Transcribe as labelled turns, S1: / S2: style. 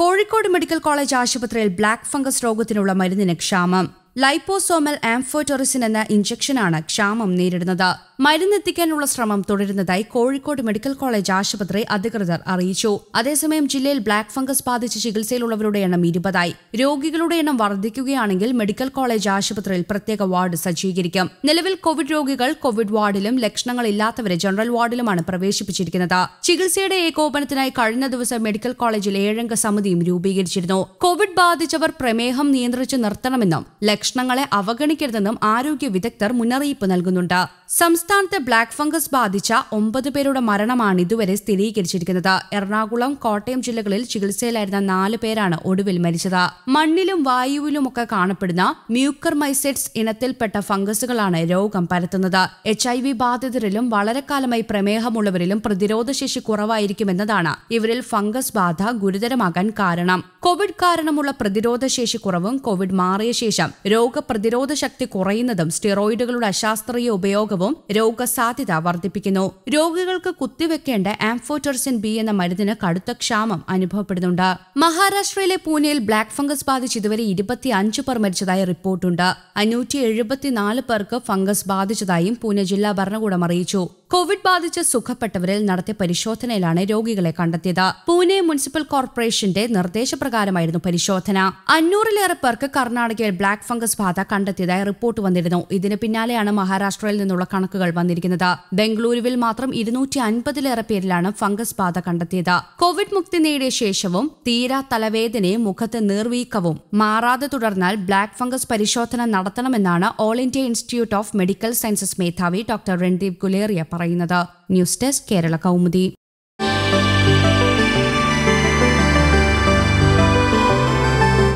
S1: Kozhikode medical college ആശുപത്രിയിൽ black fungus രോഗത്തിനുള്ള മരുന്നിന് ക്ഷാമം ലൈപ്പോസോമൽ ആംഫോറ്റോറിസിൻ എന്ന ഇഞ്ചക്ഷനാണ് ക്ഷാമം നേരിടുന്നത് മരുന്നെത്തിക്കാനുള്ള ശ്രമം തുടരുന്നതായി കോഴിക്കോട് മെഡിക്കൽ കോളേജ് ആശുപത്രി അധികൃതർ അറിയിച്ചു അതേസമയം ജില്ലയിൽ ബ്ലാക്ക് ഫംഗസ് ബാധിച്ച് ചികിത്സയിലുള്ളവരുടെ എണ്ണം ഇരുപതായി രോഗികളുടെ എണ്ണം വർദ്ധിക്കുകയാണെങ്കിൽ മെഡിക്കൽ കോളേജ് ആശുപത്രിയിൽ പ്രത്യേക വാർഡ് സജ്ജീകരിക്കും നിലവിൽ കോവിഡ് രോഗികൾ കോവിഡ് വാർഡിലും ലക്ഷണങ്ങളില്ലാത്തവരെ ജനറൽ വാർഡിലുമാണ് പ്രവേശിപ്പിച്ചിരിക്കുന്നത് ചികിത്സയുടെ ഏകോപനത്തിനായി കഴിഞ്ഞ ദിവസം മെഡിക്കൽ കോളേജിൽ ഏഴംഗ സമിതിയും രൂപീകരിച്ചിരുന്നു കോവിഡ് ബാധിച്ചവർ പ്രമേഹം നിയന്ത്രിച്ചു നിർത്തണമെന്നും ലക്ഷണങ്ങളെ അവഗണിക്കരുതെന്നും ആരോഗ്യ വിദഗ്ധർ മുന്നറിയിപ്പ് നൽകുന്നുണ്ട് സംസ്ഥാനത്ത് ബ്ലാക്ക് ഫംഗസ് ബാധിച്ച ഒമ്പത് പേരുടെ മരണമാണ് ഇതുവരെ സ്ഥിരീകരിച്ചിരിക്കുന്നത് എറണാകുളം കോട്ടയം ജില്ലകളിൽ ചികിത്സയിലായിരുന്ന നാല് പേരാണ് ഒടുവിൽ മരിച്ചത് മണ്ണിലും വായുവിലുമൊക്കെ കാണപ്പെടുന്ന മ്യൂക്കർമൈസെറ്റ്സ് ഇനത്തിൽപ്പെട്ട ഫംഗസുകളാണ് രോഗം പരത്തുന്നത് എച്ച് ഐ വി ബാധിതരിലും വളരെക്കാലമായി പ്രമേഹമുള്ളവരിലും പ്രതിരോധശേഷി കുറവായിരിക്കുമെന്നതാണ് ഇവരിൽ ഫംഗസ് ബാധ ഗുരുതരമാകാൻ കാരണം കോവിഡ് കാരണമുള്ള പ്രതിരോധശേഷി കുറവും കോവിഡ് മാറിയ ശേഷം രോഗപ്രതിരോധ ശക്തി കുറയുന്നതും സ്റ്റിറോയിഡുകളുടെ അശാസ്ത്രീയ ഉപയോഗവും രോഗസാധ്യത വർദ്ധിപ്പിക്കുന്നു രോഗികൾക്ക് കുത്തിവെക്കേണ്ട ആംഫോറ്റർസിൻ ബി എന്ന മരുന്നിന് കടുത്ത ക്ഷാമം അനുഭവപ്പെടുന്നുണ്ട് മഹാരാഷ്ട്രയിലെ പൂനെയിൽ ബ്ലാക്ക് ഫംഗസ് ബാധിച്ച് ഇതുവരെ ഇരുപത്തി അഞ്ച് പേർ മരിച്ചതായി റിപ്പോർട്ടുണ്ട് അഞ്ഞൂറ്റി എഴുപത്തിനാല് പേർക്ക് ഫംഗസ് ബാധിച്ചതായും പൂനെ ജില്ലാ ഭരണകൂടം അറിയിച്ചു കോവിഡ് ബാധിച്ച് സുഖപ്പെട്ടവരിൽ നടത്തിയ പരിശോധനയിലാണ് രോഗികളെ കണ്ടെത്തിയത് പൂനെ മുനിസിപ്പൽ കോർപ്പറേഷന്റെ നിർദ്ദേശപ്രകാരമായിരുന്നു പരിശോധന അഞ്ഞൂറിലേറെ പേർക്ക് കർണാടകയിൽ ബ്ലാക്ക് ഫംഗസ് ബാധ കണ്ടെത്തിയതായി റിപ്പോർട്ട് വന്നിരുന്നു ഇതിന് പിന്നാലെയാണ് മഹാരാഷ്ട്രയിൽ നിന്നുള്ള കണക്കുകൾ വന്നിരിക്കുന്നത് ബംഗളൂരുവിൽ മാത്രം ഇരുന്നൂറ്റി അൻപതിലേറെ പേരിലാണ് ഫംഗസ് ബാധ കണ്ടെത്തിയത് കോവിഡ് മുക്തി നേടിയ ശേഷവും തീരാ തലവേദനയും മുഖത്ത് നീർവീക്കവും മാറാതെ തുടർന്നാൽ ബ്ലാക്ക് ഫംഗസ് പരിശോധന നടത്തണമെന്നാണ് all India institute of medical sciences മേധാവി ഡോക്ടർ രൺദീപ് ഗുലേറിയ പറഞ്ഞു പറയുന്നത് ന്യൂസ് ഡെസ്ക് കേരള കൗമുദി